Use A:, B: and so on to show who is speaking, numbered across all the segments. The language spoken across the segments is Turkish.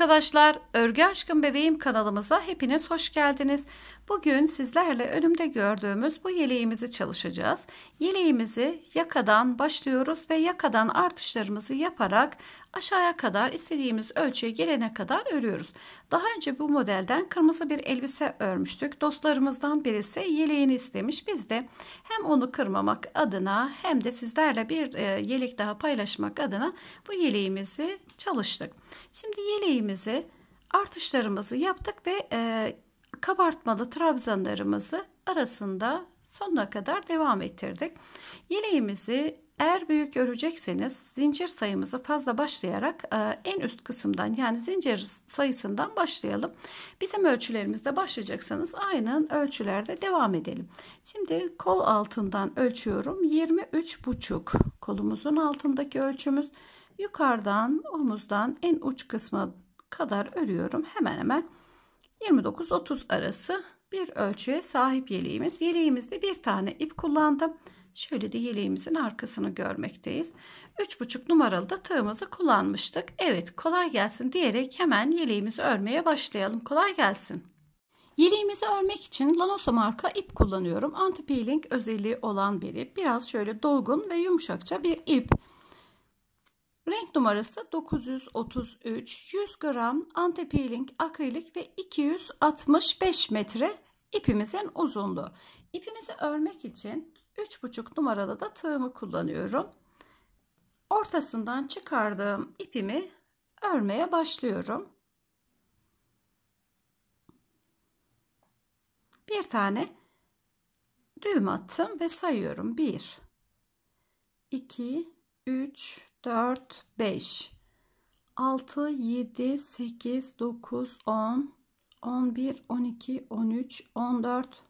A: arkadaşlar, Örgü Aşkım Bebeğim kanalımıza hepiniz hoş geldiniz. Bugün sizlerle önümde gördüğümüz bu yeleğimizi çalışacağız. Yeleğimizi yakadan başlıyoruz ve yakadan artışlarımızı yaparak aşağıya kadar istediğimiz ölçüye gelene kadar örüyoruz. Daha önce bu modelden kırmızı bir elbise örmüştük. Dostlarımızdan birisi yeleğini istemiş. Biz de hem onu kırmamak adına hem de sizlerle bir e, yelek daha paylaşmak adına bu yeleğimizi çalıştık. Şimdi yeleğimizi artışlarımızı yaptık ve e, kabartmalı trabzanlarımızı arasında sonuna kadar devam ettirdik. Yeleğimizi eğer büyük örecekseniz zincir sayımızı fazla başlayarak e, en üst kısımdan yani zincir sayısından başlayalım. Bizim ölçülerimizde başlayacaksanız aynen ölçülerde devam edelim. Şimdi kol altından ölçüyorum. 23 buçuk kolumuzun altındaki ölçümüz. Yukarıdan omuzdan en uç kısma kadar örüyorum. Hemen hemen 29-30 arası bir ölçüye sahip yeleğimiz. Yeleğimizde bir tane ip kullandım. Şöyle de yeleğimizin arkasını görmekteyiz. 3,5 numaralı da tığımızı kullanmıştık. Evet kolay gelsin diyerek hemen yeleğimizi örmeye başlayalım. Kolay gelsin. Yeleğimizi örmek için Lanoso marka ip kullanıyorum. Anti-peeling özelliği olan bir ip. Biraz şöyle dolgun ve yumuşakça bir ip. Renk numarası 933, 100 gram anti-peeling akrilik ve 265 metre ipimizin uzunluğu. İpimizi örmek için 3,5 numaralı da tığımı kullanıyorum. Ortasından çıkardığım ipimi örmeye başlıyorum. Bir tane düğüm attım ve sayıyorum. 1 2 3 4 5 6 7 8 9 10 11 12 13 14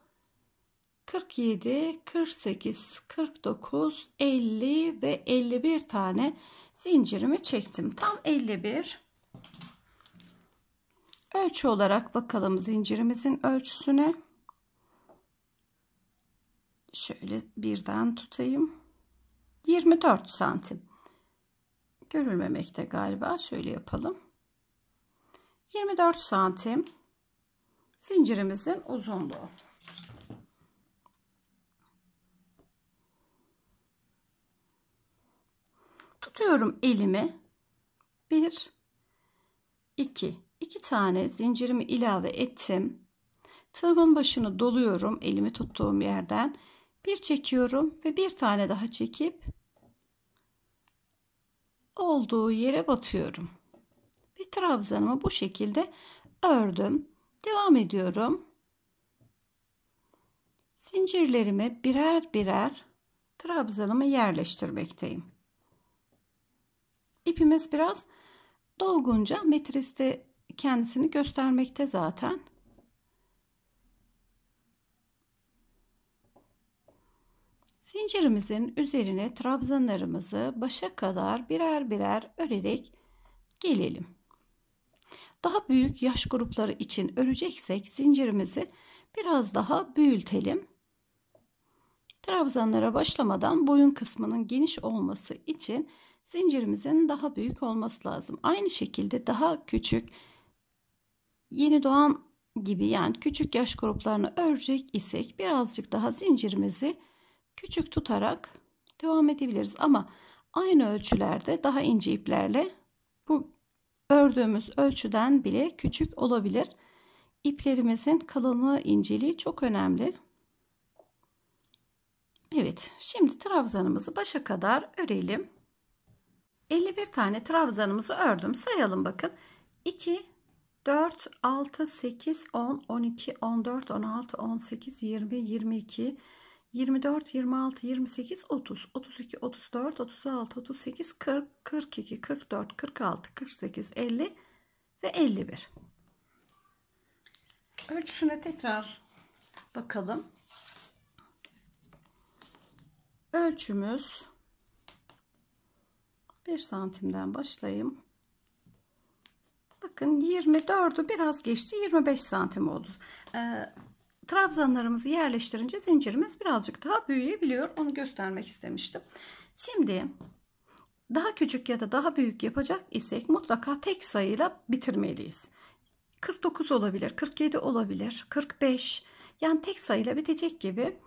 A: 47, 48, 49, 50 ve 51 tane zincirimi çektim. Tam 51. Ölçü olarak bakalım zincirimizin ölçüsüne. Şöyle birden tutayım. 24 santim. Görülmemekte galiba. Şöyle yapalım. 24 santim zincirimizin uzunluğu. tutuyorum elimi. Bir, iki. iki tane zincirimi ilave ettim. Tığımın başını doluyorum elimi tuttuğum yerden. Bir çekiyorum ve bir tane daha çekip olduğu yere batıyorum. Bir trabzanımı bu şekilde ördüm. Devam ediyorum. Zincirlerimi birer birer trabzanımı yerleştirmekteyim. İpimiz biraz dolgunca metriste kendisini göstermekte zaten. Zincirimizin üzerine trabzanlarımızı başa kadar birer birer örerek gelelim. Daha büyük yaş grupları için öreceksek zincirimizi biraz daha büyütelim. Trabzanlara başlamadan boyun kısmının geniş olması için zincirimizin daha büyük olması lazım. Aynı şekilde daha küçük yeni doğan gibi yani küçük yaş gruplarını örecek isek birazcık daha zincirimizi küçük tutarak devam edebiliriz. Ama aynı ölçülerde daha ince iplerle bu ördüğümüz ölçüden bile küçük olabilir. İplerimizin kalınlığı, inceliği çok önemli. Evet, şimdi trabzanımızı başa kadar örelim. 51 tane trabzanımızı ördüm. Sayalım bakın. 2, 4, 6, 8, 10, 12, 14, 16, 18, 20, 22, 24, 26, 28, 30, 32, 34, 36, 38, 40, 42, 44, 46, 48, 50 ve 51. Ölçüsüne tekrar bakalım. Ölçümüz 1 santimden başlayayım. Bakın 24'ü biraz geçti 25 santim oldu. Ee, trabzanlarımızı yerleştirince zincirimiz birazcık daha büyüyebiliyor. Onu göstermek istemiştim. Şimdi daha küçük ya da daha büyük yapacak isek mutlaka tek sayıyla bitirmeliyiz. 49 olabilir, 47 olabilir, 45. Yani tek sayıyla bitecek gibi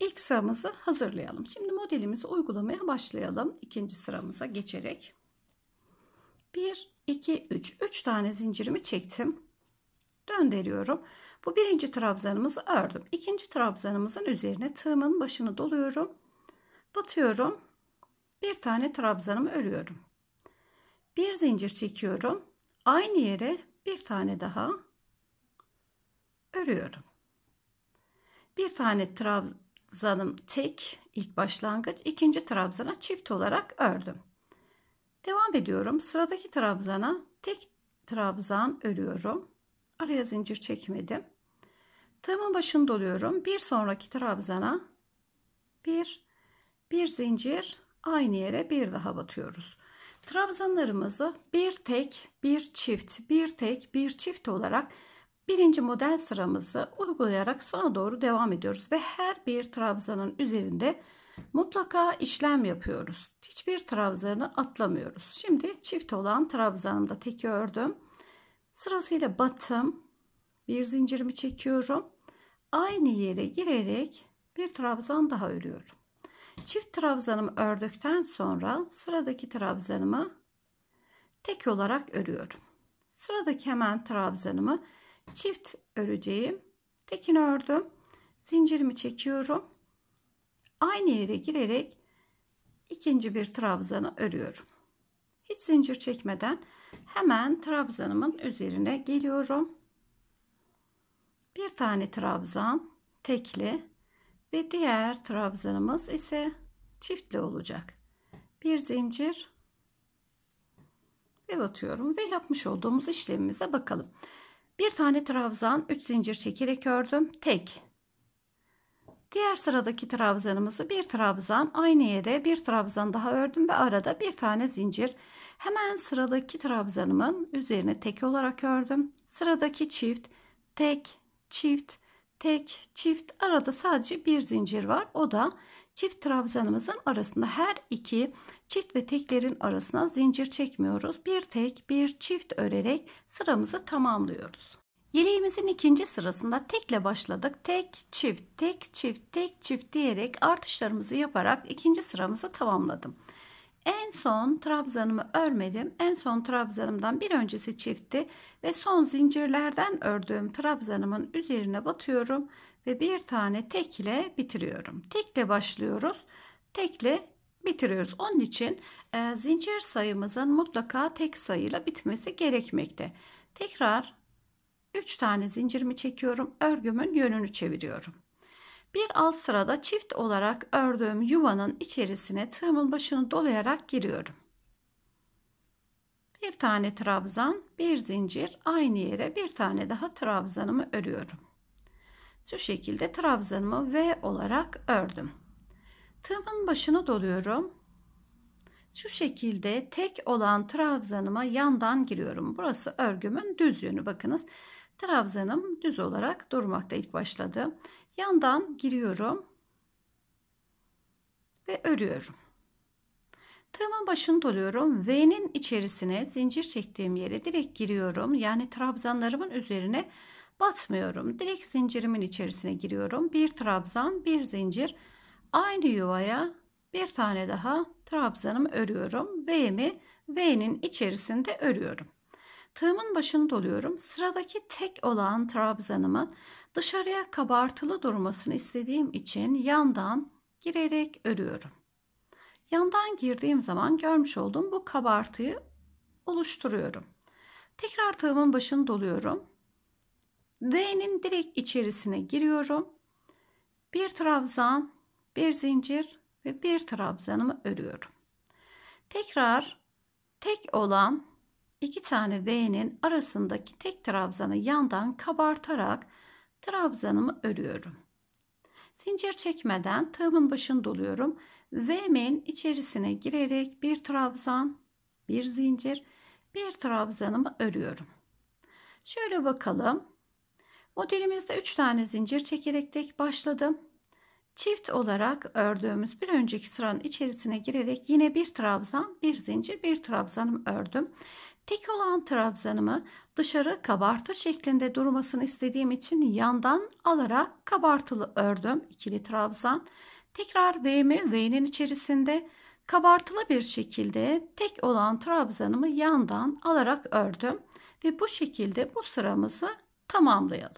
A: İlk sıramızı hazırlayalım. Şimdi modelimizi uygulamaya başlayalım. İkinci sıramıza geçerek. 1, 2, 3. 3 tane zincirimi çektim. Döndürüyorum. Bu birinci trabzanımızı ördüm. İkinci trabzanımızın üzerine tığımın başını doluyorum. Batıyorum. Bir tane trabzanımı örüyorum. Bir zincir çekiyorum. Aynı yere bir tane daha örüyorum. Bir tane trabzan zanım tek ilk başlangıç ikinci trabzana çift olarak ördüm. Devam ediyorum. Sıradaki trabzana tek trabzan örüyorum. Araya zincir çekmedim. Tığımın başını doluyorum. Bir sonraki trabzana bir bir zincir aynı yere bir daha batıyoruz. Trabzanlarımızı bir tek, bir çift, bir tek, bir çift olarak Birinci model sıramızı uygulayarak sona doğru devam ediyoruz ve her bir trabzanın üzerinde mutlaka işlem yapıyoruz. Hiçbir trabzanı atlamıyoruz. Şimdi çift olan trabzanımda teki ördüm. Sırasıyla batım, bir zincirimi çekiyorum. Aynı yere girerek bir trabzan daha örüyorum. Çift trabzanımı ördükten sonra sıradaki trabzanımı tek olarak örüyorum. Sıradaki hemen trabzanımı çift öreceğim. Tekini ördüm. Zincirimi çekiyorum. Aynı yere girerek ikinci bir trabzanı örüyorum. Hiç zincir çekmeden hemen trabzanımın üzerine geliyorum. Bir tane trabzan tekli ve diğer trabzanımız ise çiftli olacak. Bir zincir ve batıyorum ve yapmış olduğumuz işlemimize bakalım. Bir tane trabzan 3 zincir çekerek ördüm. Tek. Diğer sıradaki trabzanımızı bir trabzan aynı yere bir trabzan daha ördüm ve arada bir tane zincir. Hemen sıradaki trabzanımın üzerine tek olarak ördüm. Sıradaki çift, tek, çift, tek, çift arada sadece bir zincir var. O da çift trabzanımızın arasında her iki çift ve teklerin arasına zincir çekmiyoruz. Bir tek bir çift örerek sıramızı tamamlıyoruz. Yeleğimizin ikinci sırasında tekle başladık. Tek, çift, tek, çift, tek, çift diyerek artışlarımızı yaparak ikinci sıramızı tamamladım. En son trabzanımı örmedim. En son trabzanımdan bir öncesi çiftti ve son zincirlerden ördüğüm trabzanımın üzerine batıyorum ve bir tane tekle bitiriyorum. Tekle başlıyoruz. Tekle bitiriyoruz. Onun için e, zincir sayımızın mutlaka tek sayıyla bitmesi gerekmekte. Tekrar 3 tane zincirimi çekiyorum. Örgümün yönünü çeviriyorum. Bir alt sırada çift olarak ördüğüm yuvanın içerisine tığımın başını dolayarak giriyorum. Bir tane trabzan, bir zincir, aynı yere bir tane daha trabzanımı örüyorum. Şu şekilde trabzanımı V olarak ördüm. Tığımın başına doluyorum. Şu şekilde tek olan trabzanıma yandan giriyorum. Burası örgümün düz yönü. Bakınız trabzanım düz olarak durmakta ilk başladı. Yandan giriyorum ve örüyorum. Tığımın başını doluyorum. V'nin içerisine zincir çektiğim yere direkt giriyorum. Yani trabzanlarımın üzerine batmıyorum. Direkt zincirimin içerisine giriyorum. Bir trabzan, bir zincir Aynı yuvaya bir tane daha trabzanımı örüyorum. V'mi V'nin içerisinde örüyorum. Tığımın başını doluyorum. Sıradaki tek olan trabzanımı dışarıya kabartılı durmasını istediğim için yandan girerek örüyorum. Yandan girdiğim zaman görmüş olduğum bu kabartıyı oluşturuyorum. Tekrar tığımın başını doluyorum. V'nin direkt içerisine giriyorum. Bir trabzan bir zincir ve bir trabzanımı örüyorum. Tekrar tek olan iki tane V'nin arasındaki tek trabzanı yandan kabartarak trabzanımı örüyorum. Zincir çekmeden tığımın başını doluyorum. V'min içerisine girerek bir trabzan, bir zincir, bir trabzanımı örüyorum. Şöyle bakalım. Modelimizde 3 tane zincir çekerek tek başladım çift olarak ördüğümüz bir önceki sıranın içerisine girerek yine bir trabzan bir zincir bir trabzanım ördüm. Tek olan trabzanımı dışarı kabartı şeklinde durmasını istediğim için yandan alarak kabartılı ördüm. ikili trabzan. Tekrar V'mi V'nin içerisinde kabartılı bir şekilde tek olan trabzanımı yandan alarak ördüm. Ve bu şekilde bu sıramızı tamamlayalım.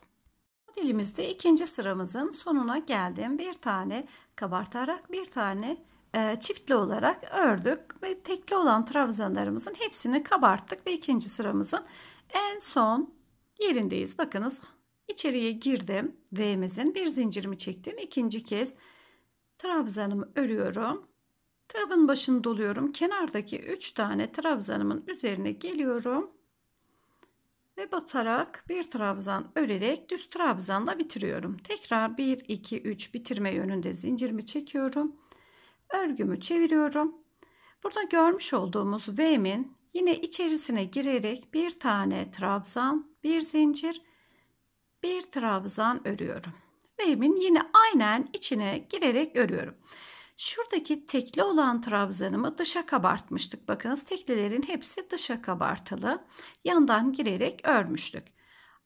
A: Elimizde ikinci sıramızın sonuna geldim. Bir tane kabartarak bir tane e, çiftli olarak ördük ve tekli olan trabzanlarımızın hepsini kabarttık ve ikinci sıramızın en son yerindeyiz. Bakınız içeriye girdim. V'mizin bir zincirimi çektim. İkinci kez trabzanımı örüyorum. Tığımın başını doluyorum. Kenardaki 3 tane trabzanımın üzerine geliyorum ve batarak bir trabzan örerek düz trabzanla bitiriyorum. Tekrar 1 2 3 bitirme yönünde zincirimi çekiyorum. Örgümü çeviriyorum. Burada görmüş olduğumuz V'min yine içerisine girerek bir tane trabzan, bir zincir, bir trabzan örüyorum. V'min yine aynen içine girerek örüyorum. Şuradaki tekli olan trabzanımı dışa kabartmıştık. Bakınız teklilerin hepsi dışa kabartılı. Yandan girerek örmüştük.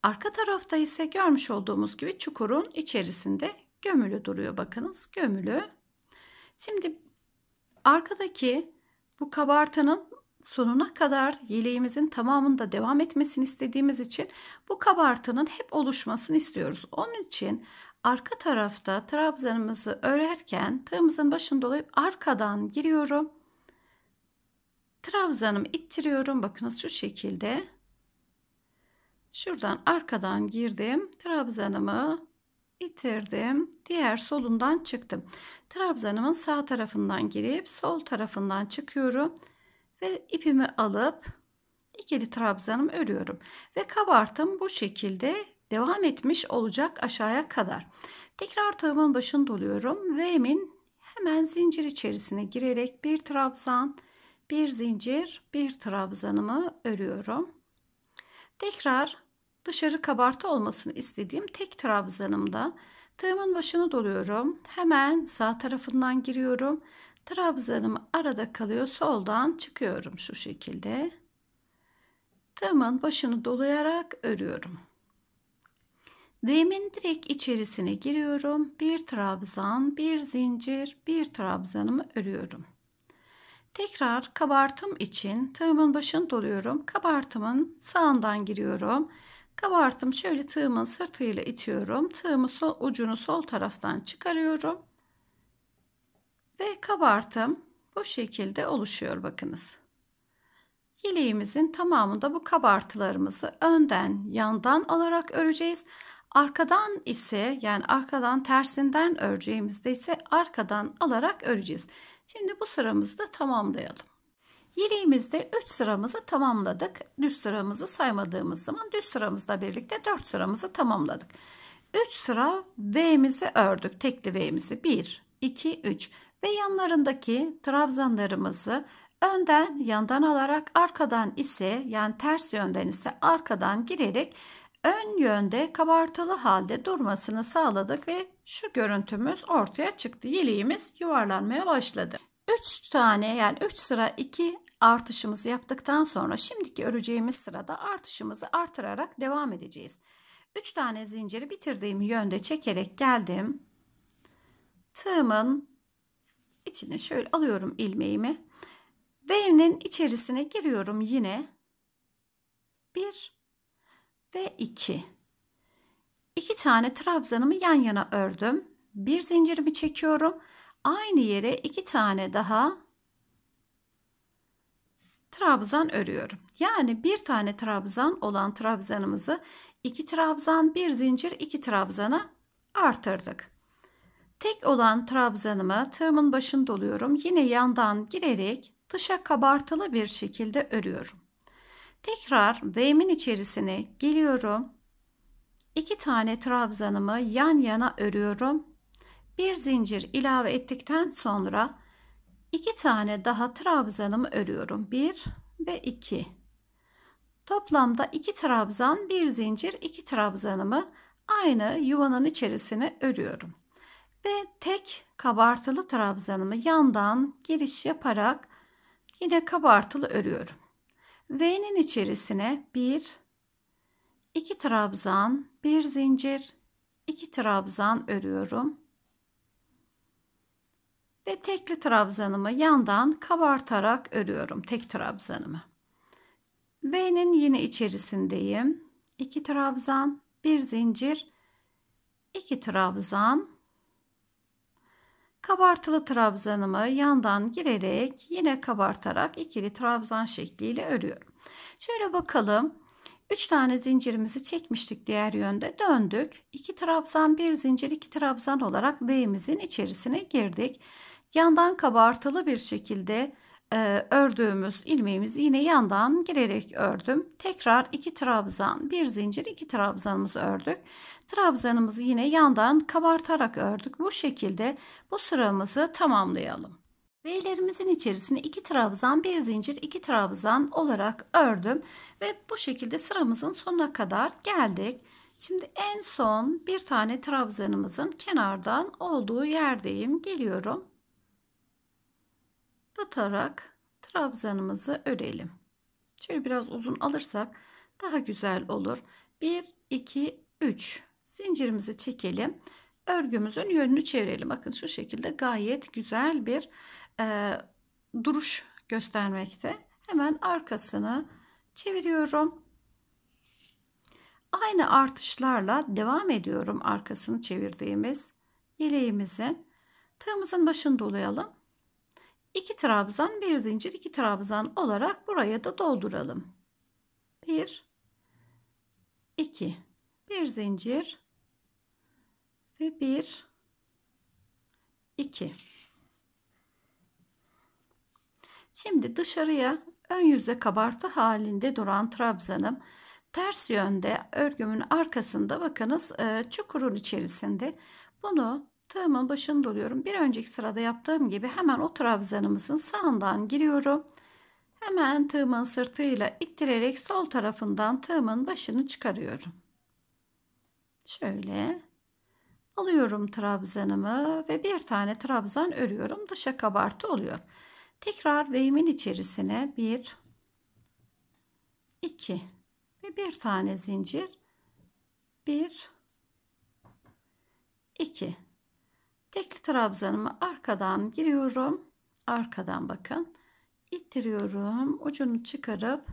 A: Arka tarafta ise görmüş olduğumuz gibi çukurun içerisinde gömülü duruyor. Bakınız gömülü. Şimdi arkadaki bu kabartanın sonuna kadar yeleğimizin tamamında devam etmesini istediğimiz için bu kabartının hep oluşmasını istiyoruz. Onun için arka tarafta trabzanımızı örerken tığımızın başını dolayıp arkadan giriyorum. Trabzanımı ittiriyorum. Bakınız şu şekilde. Şuradan arkadan girdim. Trabzanımı itirdim. Diğer solundan çıktım. Trabzanımın sağ tarafından girip sol tarafından çıkıyorum. Ve ipimi alıp ikili trabzanımı örüyorum. Ve kabartım bu şekilde devam etmiş olacak aşağıya kadar. Tekrar tığımın başını doluyorum ve hemen zincir içerisine girerek bir trabzan, bir zincir, bir trabzanımı örüyorum. Tekrar dışarı kabartı olmasını istediğim tek trabzanımda tığımın başını doluyorum. Hemen sağ tarafından giriyorum. Trabzanım arada kalıyor. Soldan çıkıyorum şu şekilde. Tığımın başını dolayarak örüyorum. Demin direkt içerisine giriyorum. Bir trabzan, bir zincir, bir trabzanımı örüyorum. Tekrar kabartım için tığımın başını doluyorum. Kabartımın sağından giriyorum. Kabartım şöyle tığımın sırtıyla itiyorum. Tığımı sol, ucunu sol taraftan çıkarıyorum. Ve kabartım bu şekilde oluşuyor bakınız. Yeleğimizin tamamında bu kabartılarımızı önden yandan alarak öreceğiz. Arkadan ise yani arkadan tersinden öreceğimizde ise arkadan alarak öreceğiz. Şimdi bu sıramızı da tamamlayalım. Yeleğimizde 3 sıramızı tamamladık. Düz sıramızı saymadığımız zaman düz sıramızla birlikte 4 sıramızı tamamladık. 3 sıra V'mizi ördük. Tekli V'mizi 1, 2, 3 ve yanlarındaki trabzanlarımızı önden yandan alarak arkadan ise yani ters yönden ise arkadan girerek ön yönde kabartılı halde durmasını sağladık ve şu görüntümüz ortaya çıktı. Yeleğimiz yuvarlanmaya başladı. 3 tane yani 3 sıra 2 artışımızı yaptıktan sonra şimdiki öreceğimiz sırada artışımızı artırarak devam edeceğiz. 3 tane zinciri bitirdiğim yönde çekerek geldim. Tığımın içine şöyle alıyorum ilmeğimi. V'nin içerisine giriyorum yine. Bir ve 2. 2 tane trabzanımı yan yana ördüm. Bir zincirimi çekiyorum. Aynı yere 2 tane daha trabzan örüyorum. Yani bir tane trabzan olan trabzanımızı 2 trabzan, bir zincir, 2 trabzana artırdık. Tek olan trabzanımı tığımın başını doluyorum. Yine yandan girerek dışa kabartılı bir şekilde örüyorum. Tekrar B'min içerisine geliyorum. İki tane trabzanımı yan yana örüyorum. Bir zincir ilave ettikten sonra iki tane daha trabzanımı örüyorum. 1 ve 2. Toplamda iki trabzan, bir zincir, iki trabzanımı aynı yuvanın içerisine örüyorum. Ve tek kabartılı trabzanımı yandan giriş yaparak yine kabartılı örüyorum. V'nin içerisine 1, 2 trabzan, 1 zincir, 2 trabzan örüyorum. Ve tekli trabzanımı yandan kabartarak örüyorum tek trabzanımı. V'nin yine içerisindeyim. 2 trabzan, 1 zincir, 2 trabzan Kabartılı trabzanımı yandan girerek yine kabartarak ikili trabzan şekliyle örüyorum. Şöyle bakalım. 3 tane zincirimizi çekmiştik diğer yönde döndük. 2 trabzan 1 zincir 2 trabzan olarak B'mizin içerisine girdik. Yandan kabartılı bir şekilde e, ördüğümüz ilmeğimiz yine yandan girerek ördüm. Tekrar iki trabzan, bir zincir iki trabzanımızı ördük. Trabzanımızı yine yandan kabartarak ördük. Bu şekilde bu sıramızı tamamlayalım. V'lerimizin içerisine 2 trabzan, bir zincir, 2 trabzan olarak ördüm ve bu şekilde sıramızın sonuna kadar geldik. Şimdi en son bir tane trabzanımızın kenardan olduğu yerdeyim. Geliyorum atlatarak trabzanımızı örelim. Şöyle biraz uzun alırsak daha güzel olur. 1, 2, 3 zincirimizi çekelim. Örgümüzün yönünü çevirelim. Bakın şu şekilde gayet güzel bir e, duruş göstermekte. Hemen arkasını çeviriyorum. Aynı artışlarla devam ediyorum arkasını çevirdiğimiz yeleğimizin. Tığımızın başını dolayalım. 2 trabzan, bir zincir, 2 trabzan olarak buraya da dolduralım. 1 2 bir zincir ve 1 2 Şimdi dışarıya ön yüze kabartı halinde duran trabzanım ters yönde örgümün arkasında bakınız e, çukurun içerisinde bunu Tığımın başını doluyorum. Bir önceki sırada yaptığım gibi hemen o trabzanımızın sağından giriyorum. Hemen tığımın sırtıyla ittirerek sol tarafından tığımın başını çıkarıyorum. Şöyle alıyorum trabzanımı ve bir tane trabzan örüyorum. Dışa kabartı oluyor. Tekrar reyimin içerisine bir, iki ve bir tane zincir. Bir, iki Tekli trabzanımı arkadan giriyorum. Arkadan bakın. ittiriyorum. Ucunu çıkarıp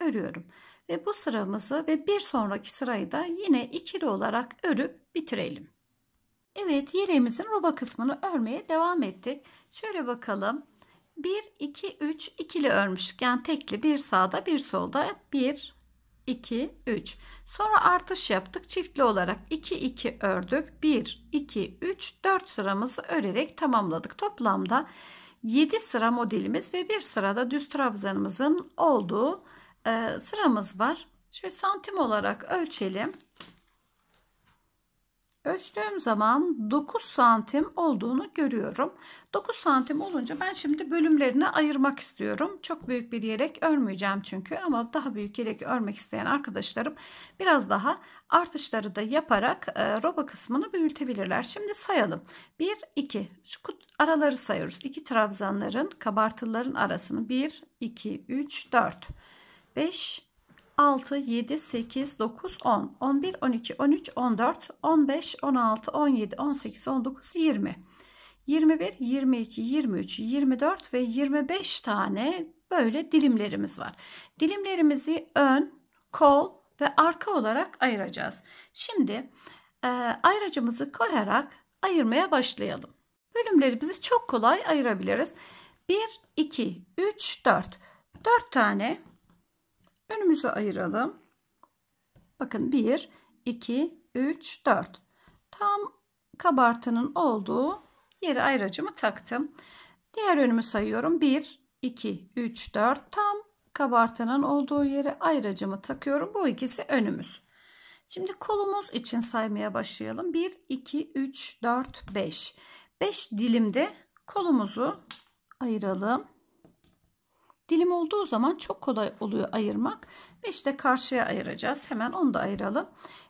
A: örüyorum. Ve bu sıramızı ve bir sonraki sırayı da yine ikili olarak örüp bitirelim. Evet yeleğimizin roba kısmını örmeye devam ettik. Şöyle bakalım. 1, 2, 3 ikili örmüştük. Yani tekli bir sağda bir solda bir. 2, 3. Sonra artış yaptık. Çiftli olarak 2, 2 ördük. 1, 2, 3, 4 sıramızı örerek tamamladık. Toplamda 7 sıra modelimiz ve bir sırada düz trabzanımızın olduğu e, sıramız var. Şöyle santim olarak ölçelim ölçtüğüm zaman 9 santim olduğunu görüyorum. 9 santim olunca ben şimdi bölümlerine ayırmak istiyorum. Çok büyük bir yelek örmeyeceğim çünkü ama daha büyük yelek örmek isteyen arkadaşlarım biraz daha artışları da yaparak e, roba kısmını büyütebilirler. Şimdi sayalım. 1, 2 şu kut araları sayıyoruz. 2 trabzanların kabartıların arasını 1, 2, 3, 4, 5, 6, 7, 8, 9, 10, 11, 12, 13, 14, 15, 16, 17, 18, 19, 20, 21, 22, 23, 24 ve 25 tane böyle dilimlerimiz var. Dilimlerimizi ön, kol ve arka olarak ayıracağız. Şimdi e, ayracımızı koyarak ayırmaya başlayalım. Bölümlerimizi çok kolay ayırabiliriz. 1, 2, 3, 4. 4 tane Önümüzü ayıralım. Bakın 1, 2, 3, 4. Tam kabartının olduğu yere ayracımı taktım. Diğer önümü sayıyorum. 1, 2, 3, 4. Tam kabartının olduğu yere ayracımı takıyorum. Bu ikisi önümüz. Şimdi kolumuz için saymaya başlayalım. 1, 2, 3, 4, 5. 5 dilimde kolumuzu ayıralım. Dilim olduğu zaman çok kolay oluyor ayırmak. 5 de karşıya ayıracağız. Hemen onu da ayıralım.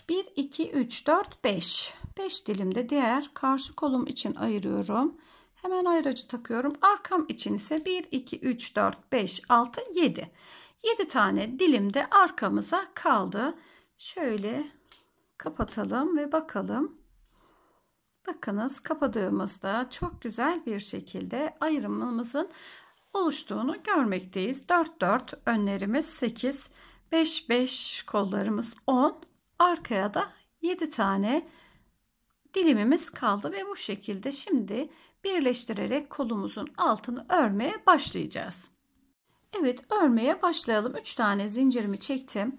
A: 1, 2, 3, 4, 5. 5 dilimde diğer karşı kolum için ayırıyorum. Hemen ayıracı takıyorum. Arkam için ise 1, 2, 3, 4, 5, 6, 7. 7 tane dilim de arkamıza kaldı. Şöyle kapatalım ve bakalım. Bakınız kapadığımızda çok güzel bir şekilde ayırımımızın oluştuğunu görmekteyiz. 4 4 önlerimiz 8, 5 5 kollarımız 10, arkaya da 7 tane dilimimiz kaldı ve bu şekilde şimdi birleştirerek kolumuzun altını örmeye başlayacağız. Evet örmeye başlayalım. 3 tane zincirimi çektim.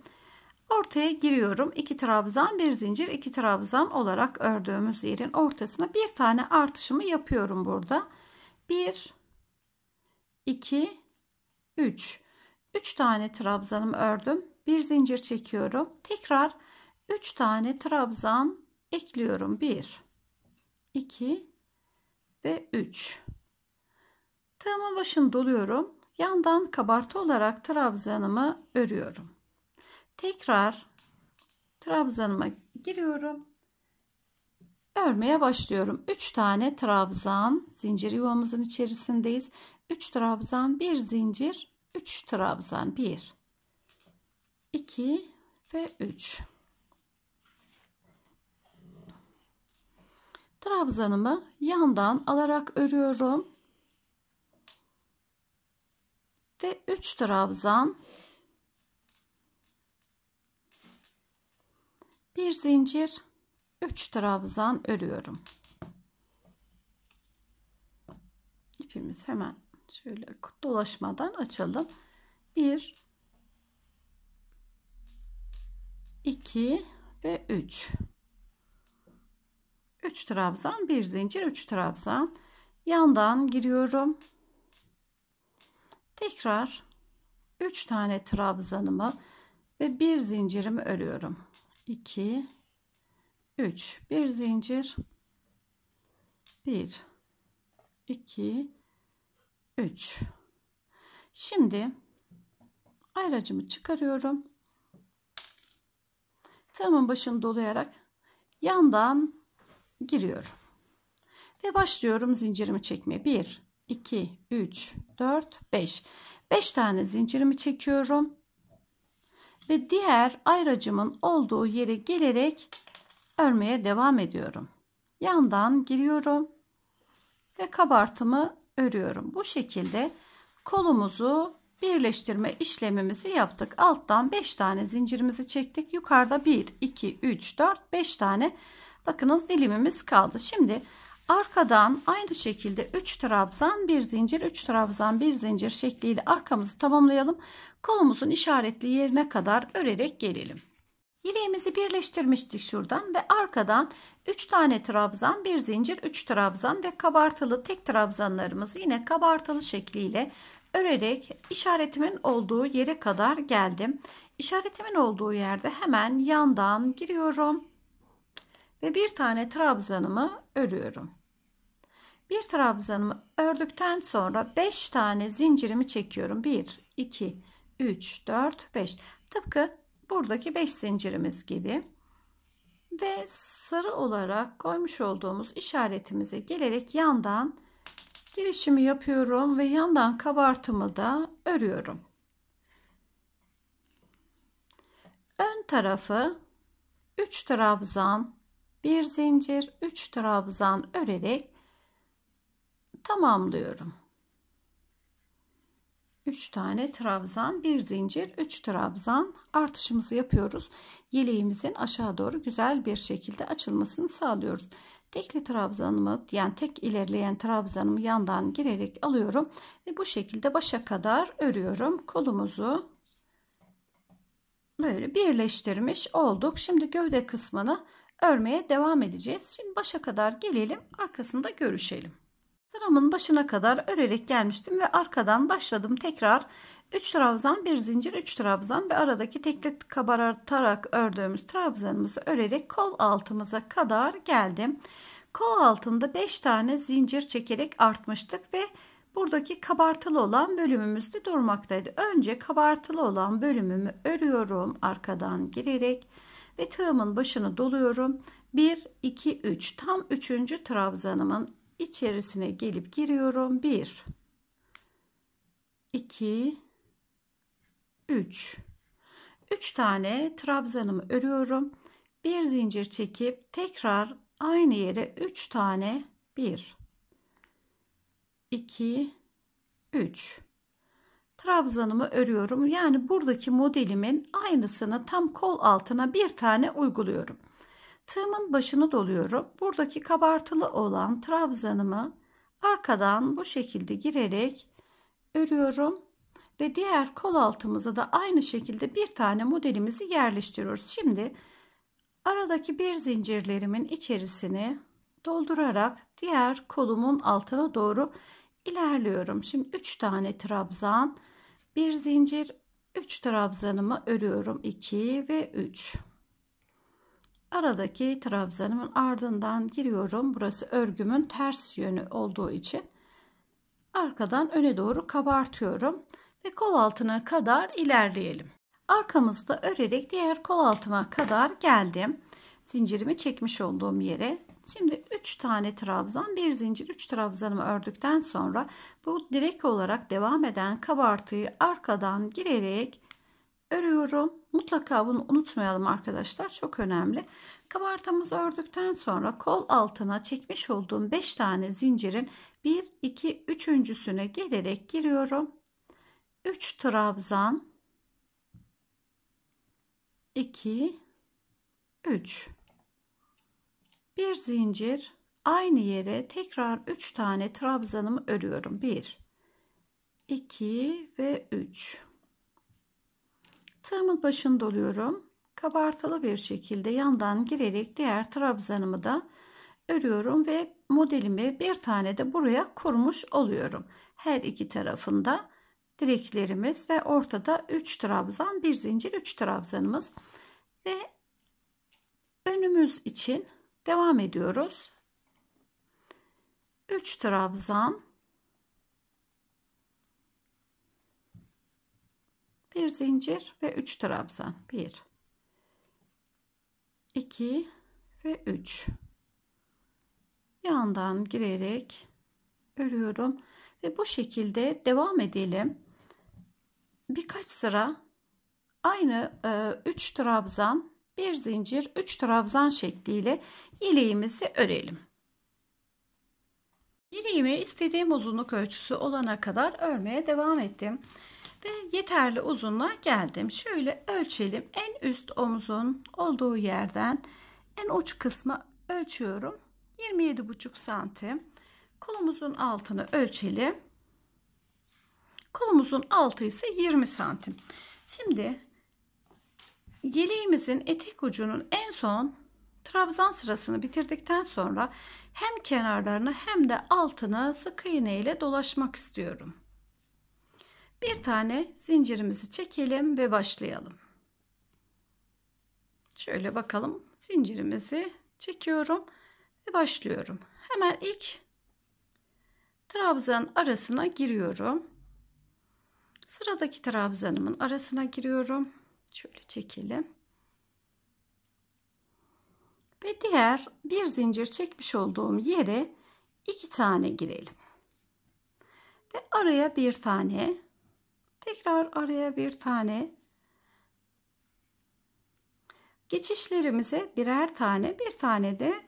A: Ortaya giriyorum. 2 trabzan, 1 zincir, 2 trabzan olarak ördüğümüz yerin ortasına bir tane artışımı yapıyorum burada. 1 2, 3. 3 tane trabzanım ördüm. Bir zincir çekiyorum. Tekrar 3 tane trabzan ekliyorum. 1, 2 ve 3. Tığımın başını doluyorum. Yandan kabartı olarak trabzanımı örüyorum. Tekrar trabzanıma giriyorum. Örmeye başlıyorum. 3 tane trabzan zincir yuvamızın içerisindeyiz. 3 trabzan 1 zincir 3 trabzan 1 2 ve 3 trabzanımı yandan alarak örüyorum ve 3 trabzan 1 zincir 3 trabzan örüyorum ipimiz hemen Şöyle dolaşmadan açalım. 1 2 ve 3 3 trabzan, bir zincir, 3 trabzan. Yandan giriyorum. Tekrar 3 tane trabzanımı ve bir zincirimi örüyorum. 2 3 bir zincir 1 2 3. Şimdi ayracımı çıkarıyorum. Tığımın başını dolayarak yandan giriyorum. Ve başlıyorum zincirimi çekmeye. 1, 2, 3, 4, 5. 5 tane zincirimi çekiyorum. Ve diğer ayracımın olduğu yere gelerek örmeye devam ediyorum. Yandan giriyorum. Ve kabartımı örüyorum. Bu şekilde kolumuzu birleştirme işlemimizi yaptık. Alttan 5 tane zincirimizi çektik. Yukarıda 1, 2, 3, 4, 5 tane bakınız dilimimiz kaldı. Şimdi arkadan aynı şekilde 3 trabzan, bir zincir, 3 trabzan, bir zincir şekliyle arkamızı tamamlayalım. Kolumuzun işaretli yerine kadar örerek gelelim. Yeleğimizi birleştirmiştik şuradan ve arkadan 3 tane trabzan, bir zincir, 3 trabzan ve kabartılı tek trabzanlarımızı yine kabartılı şekliyle örerek işaretimin olduğu yere kadar geldim. İşaretimin olduğu yerde hemen yandan giriyorum ve bir tane trabzanımı örüyorum. Bir trabzanımı ördükten sonra 5 tane zincirimi çekiyorum. 1, 2, 3, 4, 5. Tıpkı buradaki 5 zincirimiz gibi ve sarı olarak koymuş olduğumuz işaretimize gelerek yandan girişimi yapıyorum ve yandan kabartımı da örüyorum. Ön tarafı 3 trabzan, 1 zincir, 3 trabzan örerek tamamlıyorum. 3 tane trabzan, bir zincir, 3 trabzan artışımızı yapıyoruz. Yeleğimizin aşağı doğru güzel bir şekilde açılmasını sağlıyoruz. Tekli trabzanımı yani tek ilerleyen trabzanımı yandan girerek alıyorum ve bu şekilde başa kadar örüyorum. Kolumuzu böyle birleştirmiş olduk. Şimdi gövde kısmını örmeye devam edeceğiz. Şimdi başa kadar gelelim arkasında görüşelim. Sıramın başına kadar örerek gelmiştim ve arkadan başladım tekrar 3 trabzan bir zincir 3 trabzan ve aradaki tekli kabartarak ördüğümüz trabzanımızı örerek kol altımıza kadar geldim. Kol altında 5 tane zincir çekerek artmıştık ve buradaki kabartılı olan bölümümüzde durmaktaydı. Önce kabartılı olan bölümümü örüyorum arkadan girerek ve tığımın başını doluyorum. 1 2 3 tam 3. trabzanımın içerisine gelip giriyorum. 1 2 3 3 tane trabzanımı örüyorum. Bir zincir çekip tekrar aynı yere 3 tane 1 2 3 trabzanımı örüyorum. Yani buradaki modelimin aynısını tam kol altına bir tane uyguluyorum. Tığımın başını doluyorum. Buradaki kabartılı olan trabzanımı arkadan bu şekilde girerek örüyorum ve diğer kol altımıza da aynı şekilde bir tane modelimizi yerleştiriyoruz. Şimdi aradaki bir zincirlerimin içerisini doldurarak diğer kolumun altına doğru ilerliyorum. Şimdi 3 tane trabzan, bir zincir, 3 trabzanımı örüyorum. 2 ve 3 aradaki trabzanımın ardından giriyorum. Burası örgümün ters yönü olduğu için arkadan öne doğru kabartıyorum ve kol altına kadar ilerleyelim. Arkamızda örerek diğer kol altıma kadar geldim. Zincirimi çekmiş olduğum yere. Şimdi 3 tane trabzan, bir zincir 3 trabzanımı ördükten sonra bu direkt olarak devam eden kabartıyı arkadan girerek örüyorum. Mutlaka bunu unutmayalım arkadaşlar. Çok önemli. Kabartamızı ördükten sonra kol altına çekmiş olduğum 5 tane zincirin 1 2 üçüncüsüne gelerek giriyorum. 3 trabzan 2 3 bir zincir aynı yere tekrar 3 tane trabzanımı örüyorum. 1 2 ve 3 Tığımın başını doluyorum. Kabartılı bir şekilde yandan girerek diğer trabzanımı da örüyorum ve modelimi bir tane de buraya kurmuş oluyorum. Her iki tarafında direklerimiz ve ortada 3 trabzan, bir zincir 3 trabzanımız ve önümüz için devam ediyoruz. 3 trabzan bir zincir ve 3 trabzan 1 2 ve 3 yandan girerek örüyorum ve bu şekilde devam edelim birkaç sıra aynı 3 e, trabzan bir zincir 3 trabzan şekliyle ileğimizi örelim yeleğimi istediğim uzunluk ölçüsü olana kadar örmeye devam ettim ve yeterli uzunluğa geldim. Şöyle ölçelim. En üst omuzun olduğu yerden en uç kısmı ölçüyorum. 27,5 santim. Kolumuzun altını ölçelim. Kolumuzun altı ise 20 santim. Şimdi yeleğimizin etek ucunun en son trabzan sırasını bitirdikten sonra hem kenarlarını hem de altını sık iğne ile dolaşmak istiyorum. Bir tane zincirimizi çekelim ve başlayalım. Şöyle bakalım. Zincirimizi çekiyorum ve başlıyorum. Hemen ilk trabzan arasına giriyorum. Sıradaki trabzanımın arasına giriyorum. Şöyle çekelim. Ve diğer bir zincir çekmiş olduğum yere iki tane girelim. Ve araya bir tane Tekrar araya bir tane geçişlerimize birer tane bir tane de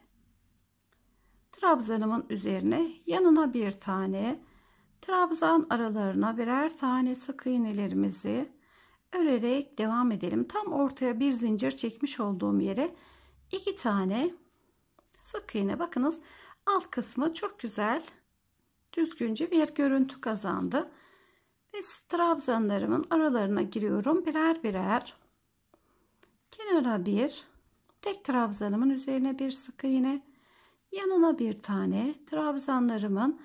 A: trabzanımın üzerine yanına bir tane trabzan aralarına birer tane sık iğnelerimizi örerek devam edelim. Tam ortaya bir zincir çekmiş olduğum yere iki tane sık iğne bakınız alt kısmı çok güzel düzgünce bir görüntü kazandı ve trabzanlarımın aralarına giriyorum birer birer kenara bir tek trabzanımın üzerine bir sık iğne yanına bir tane trabzanlarımın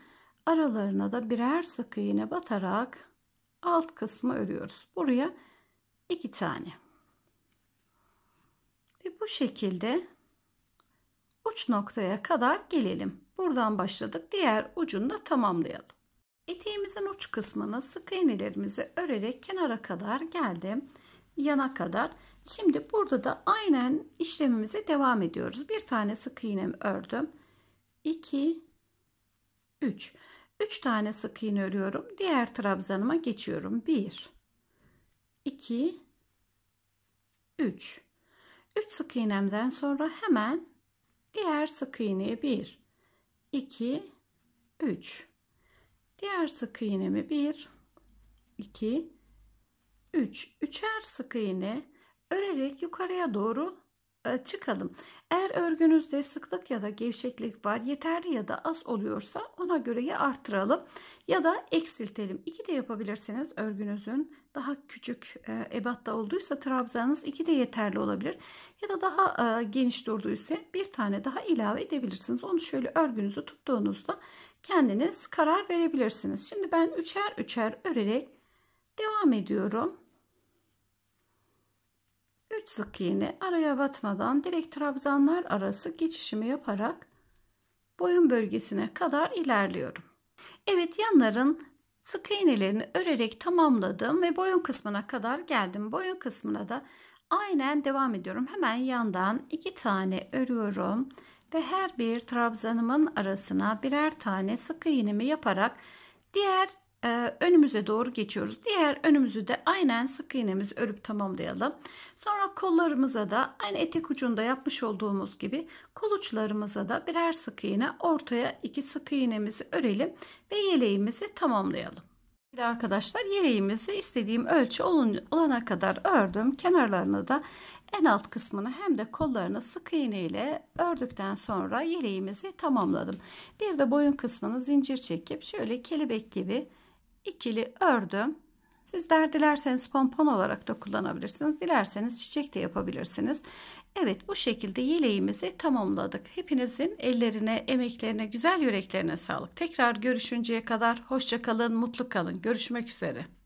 A: aralarına da birer sık iğne batarak alt kısmı örüyoruz buraya iki tane ve bu şekilde uç noktaya kadar gelelim buradan başladık diğer ucunu da tamamlayalım Eteğimizin uç kısmını sık iğnelerimizi örerek kenara kadar geldim. Yana kadar. Şimdi burada da aynen işlemimize devam ediyoruz. Bir tane sık iğnemi ördüm. 2 3 3 tane sık iğne örüyorum. Diğer trabzanıma geçiyorum. 1 2 3 3 sık iğnemden sonra hemen diğer sık iğneye 1 2 3 Diğer sık iğnemi 1 2 3 üçer sık iğne örerek yukarıya doğru e, çıkalım. Eğer örgünüzde sıklık ya da gevşeklik var yeterli ya da az oluyorsa ona göre ya artıralım ya da eksiltelim. İki de yapabilirsiniz örgünüzün daha küçük e, ebatta olduysa trabzanız iki de yeterli olabilir. Ya da daha e, geniş durduysa bir tane daha ilave edebilirsiniz. Onu şöyle örgünüzü tuttuğunuzda kendiniz karar verebilirsiniz. Şimdi ben üçer üçer örerek devam ediyorum. 3 sık iğne araya batmadan direkt trabzanlar arası geçişimi yaparak boyun bölgesine kadar ilerliyorum. Evet yanların sık iğnelerini örerek tamamladım ve boyun kısmına kadar geldim. Boyun kısmına da aynen devam ediyorum. Hemen yandan iki tane örüyorum ve her bir trabzanımın arasına birer tane sık iğnemi yaparak diğer e, önümüze doğru geçiyoruz. Diğer önümüzü de aynen sık iğnemiz örüp tamamlayalım. Sonra kollarımıza da aynı etek ucunda yapmış olduğumuz gibi kol uçlarımıza da birer sık iğne ortaya iki sık iğnemizi örelim ve yeleğimizi tamamlayalım. Şimdi arkadaşlar yeleğimizi istediğim ölçü olana kadar ördüm. Kenarlarını da en alt kısmını hem de kollarını sık iğne ile ördükten sonra yeleğimizi tamamladım. Bir de boyun kısmını zincir çekip şöyle kelebek gibi ikili ördüm. Sizler dilerseniz pompon olarak da kullanabilirsiniz. Dilerseniz çiçek de yapabilirsiniz. Evet bu şekilde yeleğimizi tamamladık. Hepinizin ellerine, emeklerine, güzel yüreklerine sağlık. Tekrar görüşünceye kadar hoşçakalın, mutlu kalın. Görüşmek üzere.